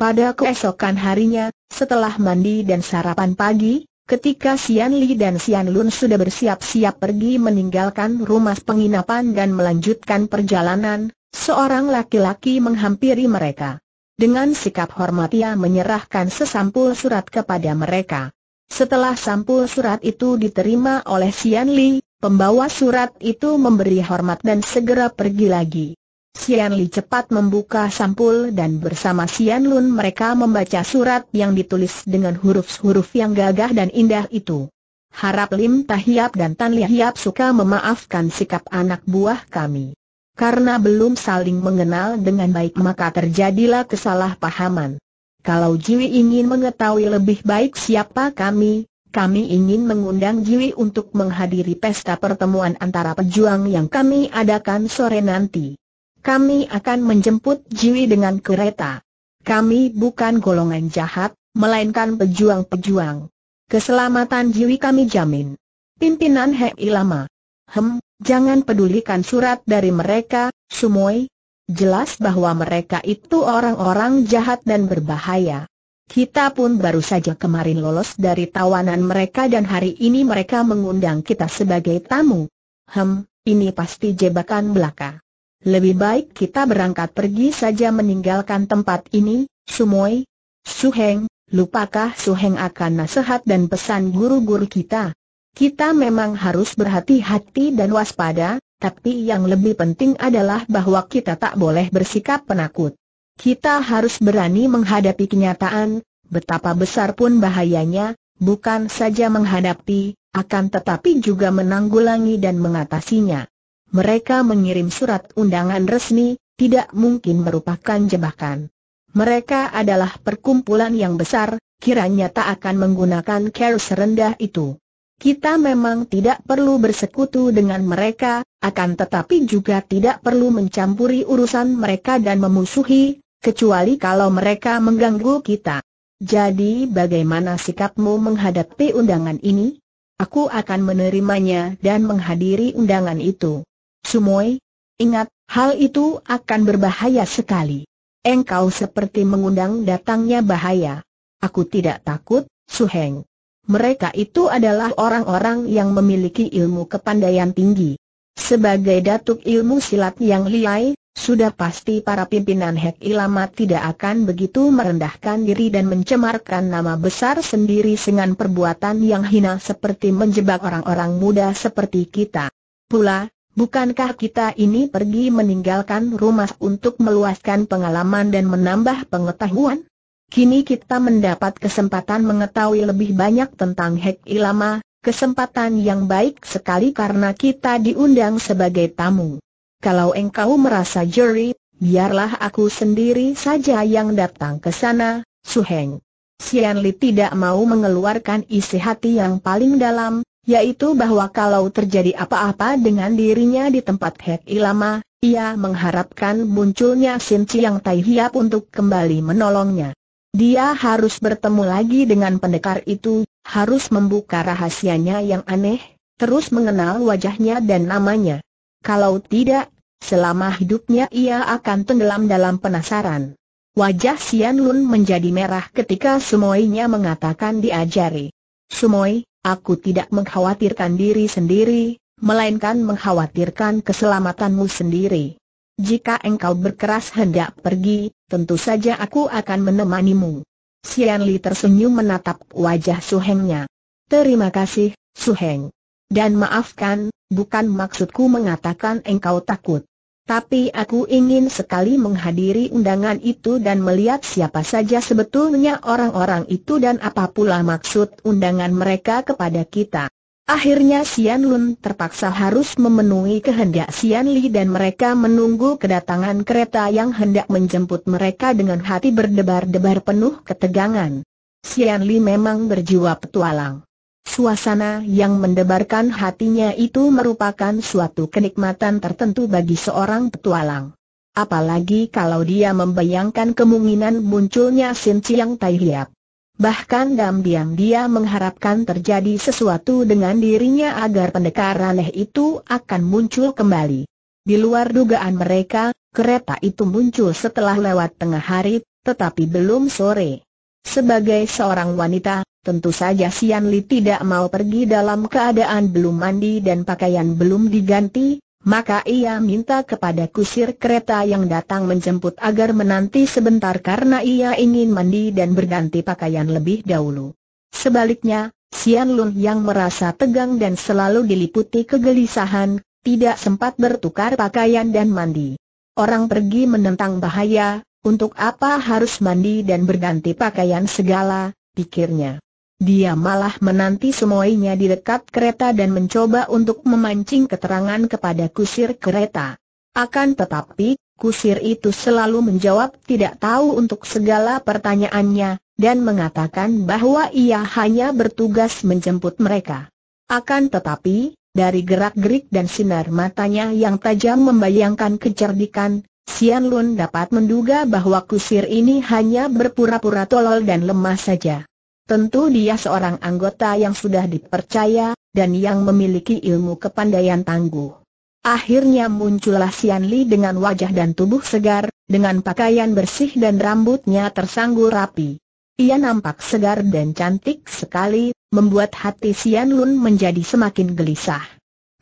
Pada keesokan harinya, setelah mandi dan sarapan pagi, Ketika Xian Li dan Xian Lun sudah bersiap-siap pergi meninggalkan rumah penginapan dan melanjutkan perjalanan, seorang laki-laki menghampiri mereka. Dengan sikap hormat ia menyerahkan sesampul surat kepada mereka. Setelah sampul surat itu diterima oleh Xian Li, pembawa surat itu memberi hormat dan segera pergi lagi. Xian Li cepat membuka sampul dan bersama Xian Lun mereka membaca surat yang ditulis dengan huruf-huruf yang gagah dan indah itu. Harap Lim Tahiap dan Tan Lihiap suka memaafkan sikap anak buah kami. Karena belum saling mengenal dengan baik maka terjadilah kesalahpahaman. Kalau Jiwi ingin mengetahui lebih baik siapa kami, kami ingin mengundang Jiwi untuk menghadiri pesta pertemuan antara pejuang yang kami adakan sore nanti. Kami akan menjemput Jiwi dengan kereta. Kami bukan golongan jahat, melainkan pejuang-pejuang. Keselamatan Jiwi kami jamin. Pimpinan Hei Ilama. Hem, jangan pedulikan surat dari mereka, Sumoi. Jelas bahwa mereka itu orang-orang jahat dan berbahaya. Kita pun baru saja kemarin lolos dari tawanan mereka dan hari ini mereka mengundang kita sebagai tamu. Hem, ini pasti jebakan belaka. Lebih baik kita berangkat pergi saja meninggalkan tempat ini, Sumoi. Suheng, lupakah Suheng akan nasihat dan pesan guru-guru kita? Kita memang harus berhati-hati dan waspada, tapi yang lebih penting adalah bahwa kita tak boleh bersikap penakut. Kita harus berani menghadapi kenyataan, betapa besar pun bahayanya, bukan saja menghadapi, akan tetapi juga menanggulangi dan mengatasinya. Mereka mengirim surat undangan resmi, tidak mungkin merupakan jebakan. Mereka adalah perkumpulan yang besar, kiranya tak akan menggunakan care serendah itu. Kita memang tidak perlu bersekutu dengan mereka, akan tetapi juga tidak perlu mencampuri urusan mereka dan memusuhi, kecuali kalau mereka mengganggu kita. Jadi bagaimana sikapmu menghadapi undangan ini? Aku akan menerimanya dan menghadiri undangan itu. Sumoi, ingat, hal itu akan berbahaya sekali. Engkau seperti mengundang datangnya bahaya. Aku tidak takut, Suheng. Mereka itu adalah orang-orang yang memiliki ilmu kepandaian tinggi. Sebagai datuk ilmu silat yang liai, sudah pasti para pimpinan Hek Ilama tidak akan begitu merendahkan diri dan mencemarkan nama besar sendiri dengan perbuatan yang hina seperti menjebak orang-orang muda seperti kita. Pula, Bukankah kita ini pergi meninggalkan rumah untuk meluaskan pengalaman dan menambah pengetahuan? Kini kita mendapat kesempatan mengetahui lebih banyak tentang Hek Ilama, kesempatan yang baik sekali karena kita diundang sebagai tamu. Kalau engkau merasa jeri, biarlah aku sendiri saja yang datang ke sana, Suheng. Sian Li tidak mau mengeluarkan isi hati yang paling dalam, yaitu bahwa kalau terjadi apa-apa dengan dirinya di tempat Hek Ilama, ia mengharapkan munculnya Sin Chiang Tai Hiap untuk kembali menolongnya. Dia harus bertemu lagi dengan pendekar itu, harus membuka rahasianya yang aneh, terus mengenal wajahnya dan namanya. Kalau tidak, selama hidupnya ia akan tenggelam dalam penasaran. Wajah Sian Lun menjadi merah ketika Sumoinya mengatakan diajari. Sumoi, Aku tidak mengkhawatirkan diri sendiri, melainkan mengkhawatirkan keselamatanmu sendiri. Jika engkau berkeras hendak pergi, tentu saja aku akan menemanimu. Sian Li tersenyum menatap wajah Su Hengnya. Terima kasih, Su Heng. Dan maafkan, bukan maksudku mengatakan engkau takut. Tapi aku ingin sekali menghadiri undangan itu dan melihat siapa saja sebetulnya orang-orang itu dan apa pula maksud undangan mereka kepada kita. Akhirnya Sian Lun terpaksa harus memenuhi kehendak Sian Li dan mereka menunggu kedatangan kereta yang hendak menjemput mereka dengan hati berdebar-debar penuh ketegangan. Sian Li memang berjiwa petualang. Suasana yang mendebarkan hatinya itu merupakan suatu kenikmatan tertentu bagi seorang petualang. Apalagi kalau dia membayangkan kemungkinan munculnya Sin Chiang Tai Hiap. Bahkan diam-diam dia mengharapkan terjadi sesuatu dengan dirinya agar pendekar aneh itu akan muncul kembali. Di luar dugaan mereka, kereta itu muncul setelah lewat tengah hari, tetapi belum sore. Sebagai seorang wanita, Tentu saja Sian Li tidak mau pergi dalam keadaan belum mandi dan pakaian belum diganti, maka ia minta kepada kusir kereta yang datang menjemput agar menanti sebentar karena ia ingin mandi dan berganti pakaian lebih dahulu. Sebaliknya, Sian Lun yang merasa tegang dan selalu diliputi kegelisahan, tidak sempat bertukar pakaian dan mandi. Orang pergi menentang bahaya, untuk apa harus mandi dan berganti pakaian segala, pikirnya. Dia malah menanti semuanya di dekat kereta dan mencoba untuk memancing keterangan kepada kusir kereta. Akan tetapi, kusir itu selalu menjawab tidak tahu untuk segala pertanyaannya, dan mengatakan bahwa ia hanya bertugas menjemput mereka. Akan tetapi, dari gerak-gerik dan sinar matanya yang tajam membayangkan kecerdikan, Sian Lun dapat menduga bahwa kusir ini hanya berpura-pura tolol dan lemah saja. Tentu dia seorang anggota yang sudah dipercaya, dan yang memiliki ilmu kepandaian tangguh. Akhirnya muncullah Sian Li dengan wajah dan tubuh segar, dengan pakaian bersih dan rambutnya tersanggul rapi. Ia nampak segar dan cantik sekali, membuat hati Sian Lun menjadi semakin gelisah.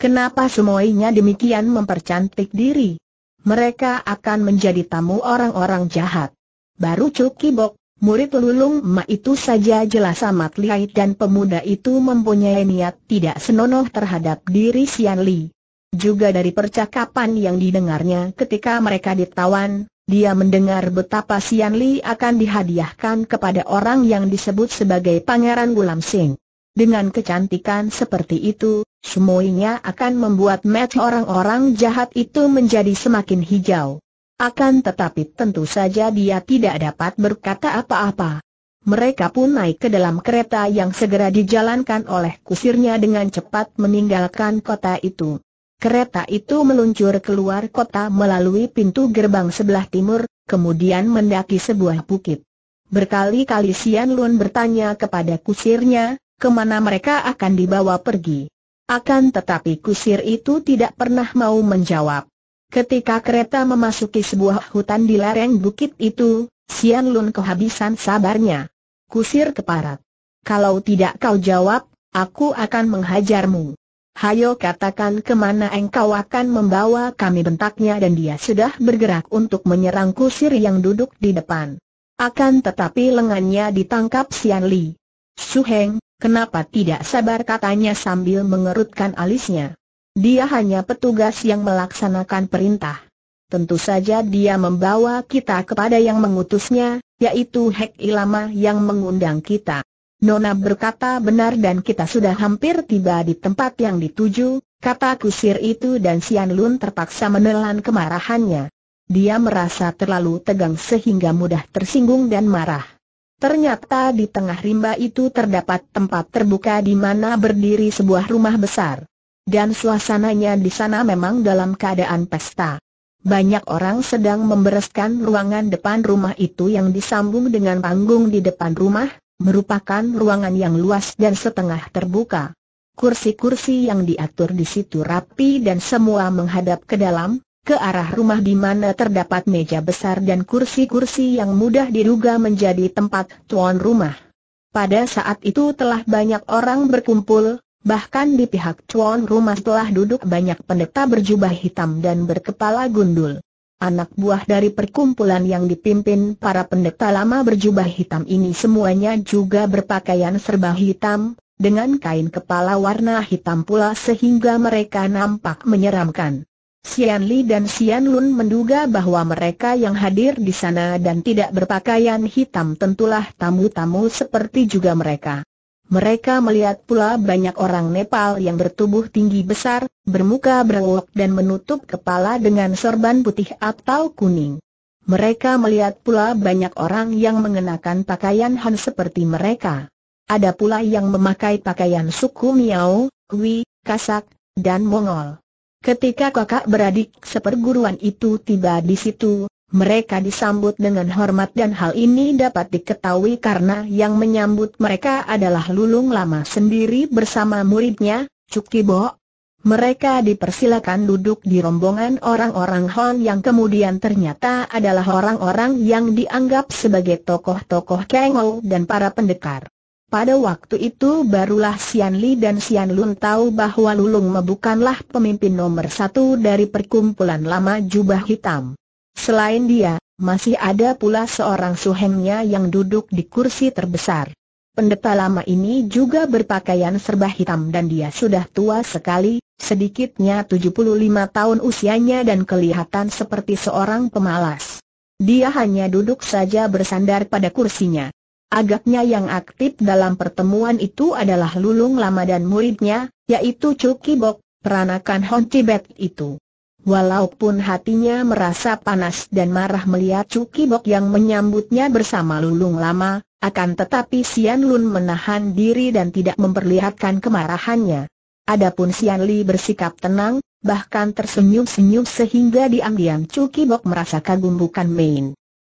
Kenapa semuanya demikian mempercantik diri? Mereka akan menjadi tamu orang-orang jahat. Baru Cukibok, Murid lulung Ma itu saja jelas amat lihai dan pemuda itu mempunyai niat tidak senonoh terhadap diri Sian Li. Juga dari percakapan yang didengarnya ketika mereka ditawan, dia mendengar betapa Sian Li akan dihadiahkan kepada orang yang disebut sebagai Pangeran Gulam Sing. Dengan kecantikan seperti itu, semuanya akan membuat match orang-orang jahat itu menjadi semakin hijau. Akan tetapi tentu saja dia tidak dapat berkata apa-apa. Mereka pun naik ke dalam kereta yang segera dijalankan oleh kusirnya dengan cepat meninggalkan kota itu. Kereta itu meluncur keluar kota melalui pintu gerbang sebelah timur, kemudian mendaki sebuah bukit. Berkali-kali Sian Lun bertanya kepada kusirnya, kemana mereka akan dibawa pergi. Akan tetapi kusir itu tidak pernah mau menjawab. Ketika kereta memasuki sebuah hutan di lereng bukit itu, Sian Lun kehabisan sabarnya. Kusir keparat. Kalau tidak kau jawab, aku akan menghajarmu. Hayo katakan kemana engkau akan membawa kami bentaknya dan dia sudah bergerak untuk menyerang kusir yang duduk di depan. Akan tetapi lengannya ditangkap Sian Li. Suheng, kenapa tidak sabar katanya sambil mengerutkan alisnya. Dia hanya petugas yang melaksanakan perintah. Tentu saja dia membawa kita kepada yang mengutusnya, yaitu Hek Ilama yang mengundang kita. Nona berkata benar dan kita sudah hampir tiba di tempat yang dituju, kata kusir itu dan Sian Lun terpaksa menelan kemarahannya. Dia merasa terlalu tegang sehingga mudah tersinggung dan marah. Ternyata di tengah rimba itu terdapat tempat terbuka di mana berdiri sebuah rumah besar. Dan suasananya di sana memang dalam keadaan pesta. Banyak orang sedang membereskan ruangan depan rumah itu yang disambung dengan panggung di depan rumah, merupakan ruangan yang luas dan setengah terbuka. Kursi-kursi yang diatur di situ rapi dan semua menghadap ke dalam, ke arah rumah di mana terdapat meja besar dan kursi-kursi yang mudah diduga menjadi tempat tuan rumah. Pada saat itu telah banyak orang berkumpul, Bahkan di pihak cuan rumah telah duduk banyak pendeta berjubah hitam dan berkepala gundul. Anak buah dari perkumpulan yang dipimpin para pendeta lama berjubah hitam ini semuanya juga berpakaian serba hitam, dengan kain kepala warna hitam pula sehingga mereka nampak menyeramkan. Sian Li dan Sian Lun menduga bahwa mereka yang hadir di sana dan tidak berpakaian hitam tentulah tamu-tamu seperti juga mereka. Mereka melihat pula banyak orang Nepal yang bertubuh tinggi besar, bermuka berwok dan menutup kepala dengan sorban putih atau kuning. Mereka melihat pula banyak orang yang mengenakan pakaian Han seperti mereka. Ada pula yang memakai pakaian suku Miao, Hui, Kasak, dan Mongol. Ketika kakak beradik seperguruan itu tiba di situ, mereka disambut dengan hormat dan hal ini dapat diketahui karena yang menyambut mereka adalah Lulung Lama sendiri bersama muridnya, Cukibo. Mereka dipersilakan duduk di rombongan orang-orang Hon yang kemudian ternyata adalah orang-orang yang dianggap sebagai tokoh-tokoh Kengo dan para pendekar. Pada waktu itu barulah Sian Li dan Sian Lun tahu bahwa Lulung bukanlah pemimpin nomor satu dari perkumpulan lama jubah hitam. Selain dia, masih ada pula seorang suhengnya yang duduk di kursi terbesar. Pendeta lama ini juga berpakaian serba hitam dan dia sudah tua sekali, sedikitnya 75 tahun usianya dan kelihatan seperti seorang pemalas. Dia hanya duduk saja bersandar pada kursinya. Agaknya yang aktif dalam pertemuan itu adalah lulung lama dan muridnya, yaitu Chukibok peranakan Hon Tibet itu. Walaupun hatinya merasa panas dan marah melihat Cuki Bok yang menyambutnya bersama Lulung Lama, akan tetapi Sian Lun menahan diri dan tidak memperlihatkan kemarahannya. Adapun Sian Li bersikap tenang, bahkan tersenyum-senyum sehingga diam-diam Cuki Bok merasa kagum bukan main.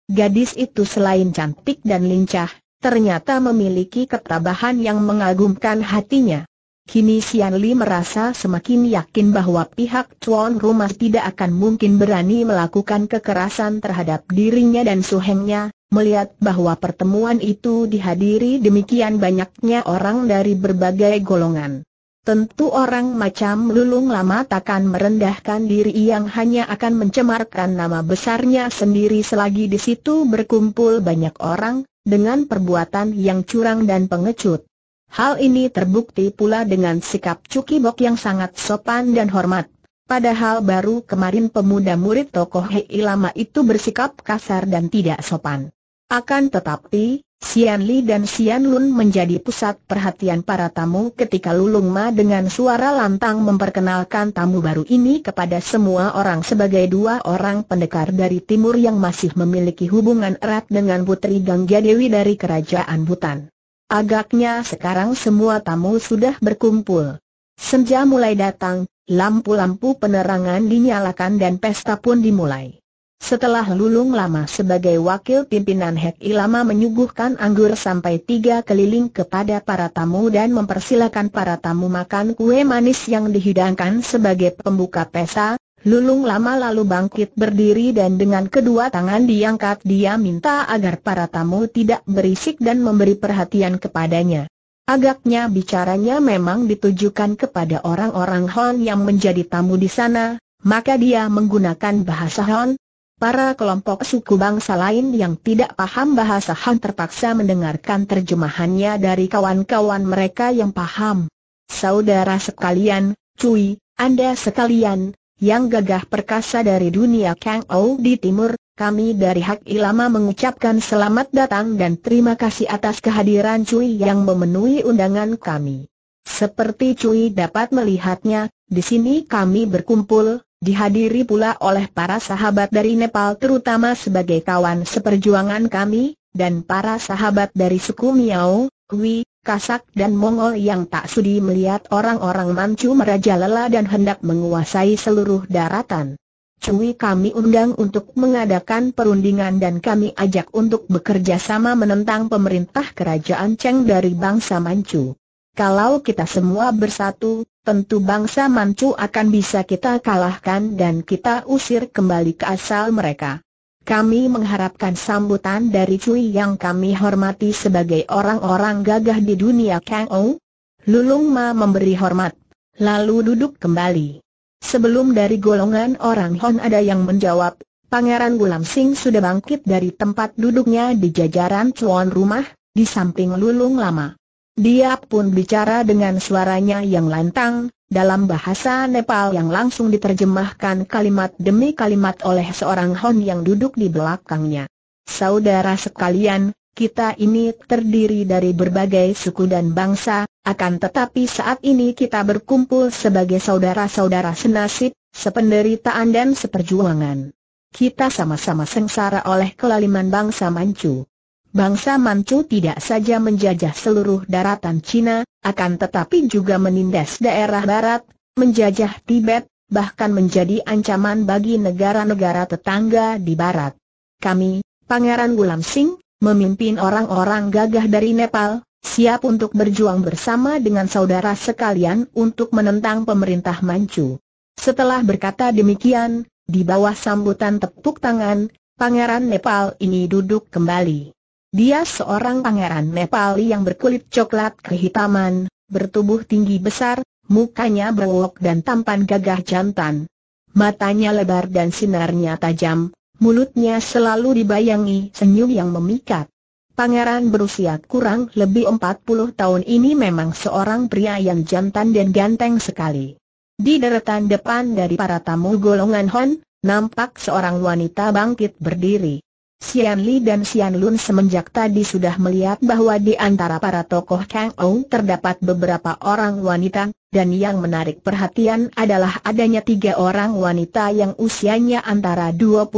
Gadis itu selain cantik dan lincah, ternyata memiliki ketabahan yang mengagumkan hatinya. Kini Sian Li merasa semakin yakin bahwa pihak Chuan rumah tidak akan mungkin berani melakukan kekerasan terhadap dirinya dan suhengnya, melihat bahwa pertemuan itu dihadiri demikian banyaknya orang dari berbagai golongan. Tentu orang macam lulung lama takkan merendahkan diri yang hanya akan mencemarkan nama besarnya sendiri selagi di situ berkumpul banyak orang, dengan perbuatan yang curang dan pengecut. Hal ini terbukti pula dengan sikap Cuki Bok yang sangat sopan dan hormat. Padahal baru kemarin pemuda murid tokoh Hei Lama itu bersikap kasar dan tidak sopan. Akan tetapi, Sian Li dan Sian Lun menjadi pusat perhatian para tamu ketika Lulung Ma dengan suara lantang memperkenalkan tamu baru ini kepada semua orang sebagai dua orang pendekar dari timur yang masih memiliki hubungan erat dengan Putri Gangga Dewi dari Kerajaan Butan. Agaknya sekarang semua tamu sudah berkumpul. Senja mulai datang, lampu-lampu penerangan dinyalakan dan pesta pun dimulai. Setelah Lulung Lama sebagai wakil pimpinan Hek Ilama menyuguhkan anggur sampai tiga keliling kepada para tamu dan mempersilakan para tamu makan kue manis yang dihidangkan sebagai pembuka pesta, Lulung lama lalu bangkit berdiri dan dengan kedua tangan diangkat dia minta agar para tamu tidak berisik dan memberi perhatian kepadanya. Agaknya bicaranya memang ditujukan kepada orang-orang Hon yang menjadi tamu di sana, maka dia menggunakan bahasa Hon. Para kelompok suku bangsa lain yang tidak paham bahasa Han terpaksa mendengarkan terjemahannya dari kawan-kawan mereka yang paham. Saudara sekalian, cuy, Anda sekalian, yang gagah perkasa dari dunia Kang Ou di timur, kami dari Hak Ilama mengucapkan selamat datang dan terima kasih atas kehadiran Cui yang memenuhi undangan kami. Seperti Cui dapat melihatnya, di sini kami berkumpul, dihadiri pula oleh para sahabat dari Nepal terutama sebagai kawan seperjuangan kami, dan para sahabat dari suku Miao, Hui, Kasak dan Mongol yang tak sudi melihat orang-orang Manchu merajalela dan hendak menguasai seluruh daratan. Cui kami undang untuk mengadakan perundingan dan kami ajak untuk bekerja sama menentang pemerintah kerajaan Cheng dari bangsa Manchu. Kalau kita semua bersatu, tentu bangsa Manchu akan bisa kita kalahkan dan kita usir kembali ke asal mereka. Kami mengharapkan sambutan dari Cui yang kami hormati sebagai orang-orang gagah di dunia Kang Ou. Lulung Ma memberi hormat, lalu duduk kembali. Sebelum dari golongan orang Hon ada yang menjawab, Pangeran Gulam Sing sudah bangkit dari tempat duduknya di jajaran cuan rumah, di samping Lulung Lama. Dia pun bicara dengan suaranya yang lantang, dalam bahasa Nepal yang langsung diterjemahkan kalimat demi kalimat oleh seorang Hon yang duduk di belakangnya. Saudara sekalian, kita ini terdiri dari berbagai suku dan bangsa, akan tetapi saat ini kita berkumpul sebagai saudara-saudara senasib, sependeritaan dan seperjuangan. Kita sama-sama sengsara oleh kelaliman bangsa Manchu. Bangsa Manchu tidak saja menjajah seluruh daratan Cina, akan tetapi juga menindas daerah barat, menjajah Tibet, bahkan menjadi ancaman bagi negara-negara tetangga di barat. Kami, Pangeran Gulam Singh, memimpin orang-orang gagah dari Nepal, siap untuk berjuang bersama dengan saudara sekalian untuk menentang pemerintah Manchu. Setelah berkata demikian, di bawah sambutan tepuk tangan, Pangeran Nepal ini duduk kembali. Dia seorang pangeran Nepal yang berkulit coklat kehitaman, bertubuh tinggi besar, mukanya berwok dan tampan gagah jantan. Matanya lebar dan sinarnya tajam, mulutnya selalu dibayangi senyum yang memikat. Pangeran berusia kurang lebih 40 tahun ini memang seorang pria yang jantan dan ganteng sekali. Di deretan depan dari para tamu golongan Hon, nampak seorang wanita bangkit berdiri. Xian Li dan Xian Lun semenjak tadi sudah melihat bahwa di antara para tokoh Kang Ou terdapat beberapa orang wanita, dan yang menarik perhatian adalah adanya tiga orang wanita yang usianya antara 25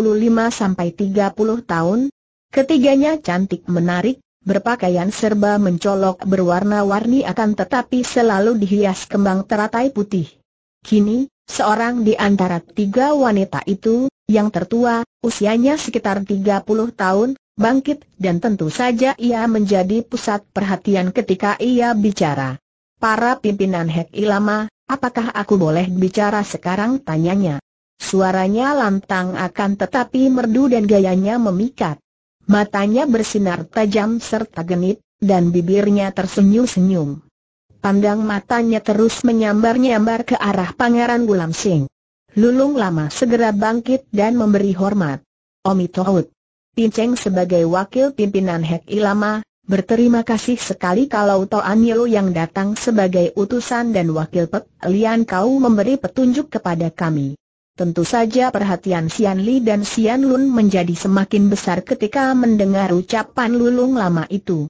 sampai 30 tahun. Ketiganya cantik menarik, berpakaian serba mencolok berwarna-warni akan tetapi selalu dihias kembang teratai putih. Kini, seorang di antara tiga wanita itu, yang tertua, usianya sekitar 30 tahun, bangkit dan tentu saja ia menjadi pusat perhatian ketika ia bicara. Para pimpinan Hek Ilama, apakah aku boleh bicara sekarang tanyanya. Suaranya lantang akan tetapi merdu dan gayanya memikat. Matanya bersinar tajam serta genit, dan bibirnya tersenyum-senyum. Pandang matanya terus menyambar-nyambar ke arah Pangeran Gulam Singh. Lulung lama segera bangkit dan memberi hormat. Omi Tohut. Pinceng sebagai wakil pimpinan Hek Ilama, berterima kasih sekali kalau Toan Yelo yang datang sebagai utusan dan wakil Pek Lian Kau memberi petunjuk kepada kami. Tentu saja perhatian Sian Li dan Sian Lun menjadi semakin besar ketika mendengar ucapan lulung lama itu.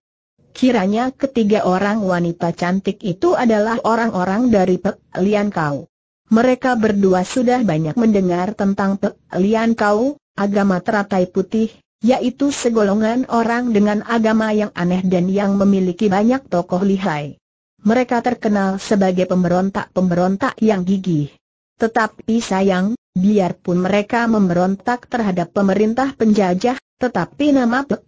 Kiranya ketiga orang wanita cantik itu adalah orang-orang dari Pek Lian Kau. Mereka berdua sudah banyak mendengar tentang Pek Kau, agama teratai putih, yaitu segolongan orang dengan agama yang aneh dan yang memiliki banyak tokoh lihai. Mereka terkenal sebagai pemberontak-pemberontak yang gigih. Tetapi sayang, biarpun mereka memberontak terhadap pemerintah penjajah, tetapi nama Pek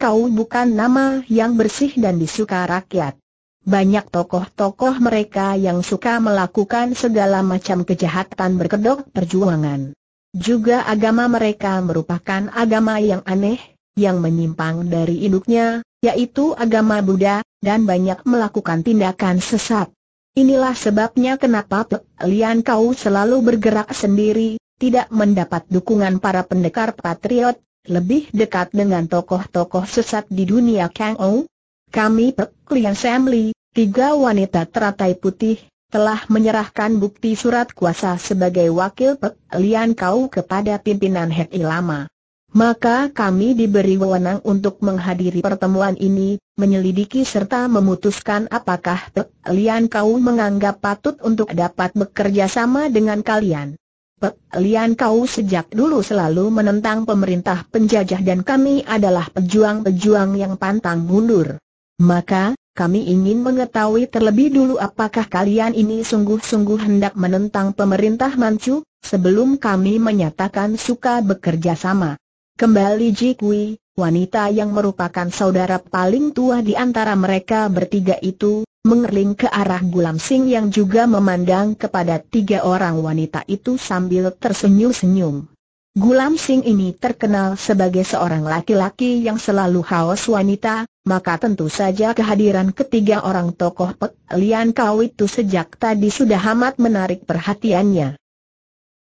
Kau bukan nama yang bersih dan disuka rakyat. Banyak tokoh-tokoh mereka yang suka melakukan segala macam kejahatan berkedok perjuangan. Juga agama mereka merupakan agama yang aneh, yang menyimpang dari induknya, yaitu agama Buddha, dan banyak melakukan tindakan sesat. Inilah sebabnya kenapa Lian Kau selalu bergerak sendiri, tidak mendapat dukungan para pendekar patriot, lebih dekat dengan tokoh-tokoh sesat di dunia Kang Ou, kami Peklian Samli, tiga wanita teratai putih, telah menyerahkan bukti surat kuasa sebagai wakil Peklian Kau kepada pimpinan Hek Ilama. Maka kami diberi wewenang untuk menghadiri pertemuan ini, menyelidiki serta memutuskan apakah Peklian Kau menganggap patut untuk dapat bekerja sama dengan kalian. Peklian Kau sejak dulu selalu menentang pemerintah penjajah dan kami adalah pejuang-pejuang yang pantang mundur. Maka, kami ingin mengetahui terlebih dulu apakah kalian ini sungguh-sungguh hendak menentang pemerintah Manchu, sebelum kami menyatakan suka bekerja sama. Kembali Kui, wanita yang merupakan saudara paling tua di antara mereka bertiga itu, mengerling ke arah Gulam Singh yang juga memandang kepada tiga orang wanita itu sambil tersenyum-senyum. Gulam Singh ini terkenal sebagai seorang laki-laki yang selalu haus wanita, maka tentu saja kehadiran ketiga orang tokoh Pek Lian Kau itu sejak tadi sudah amat menarik perhatiannya.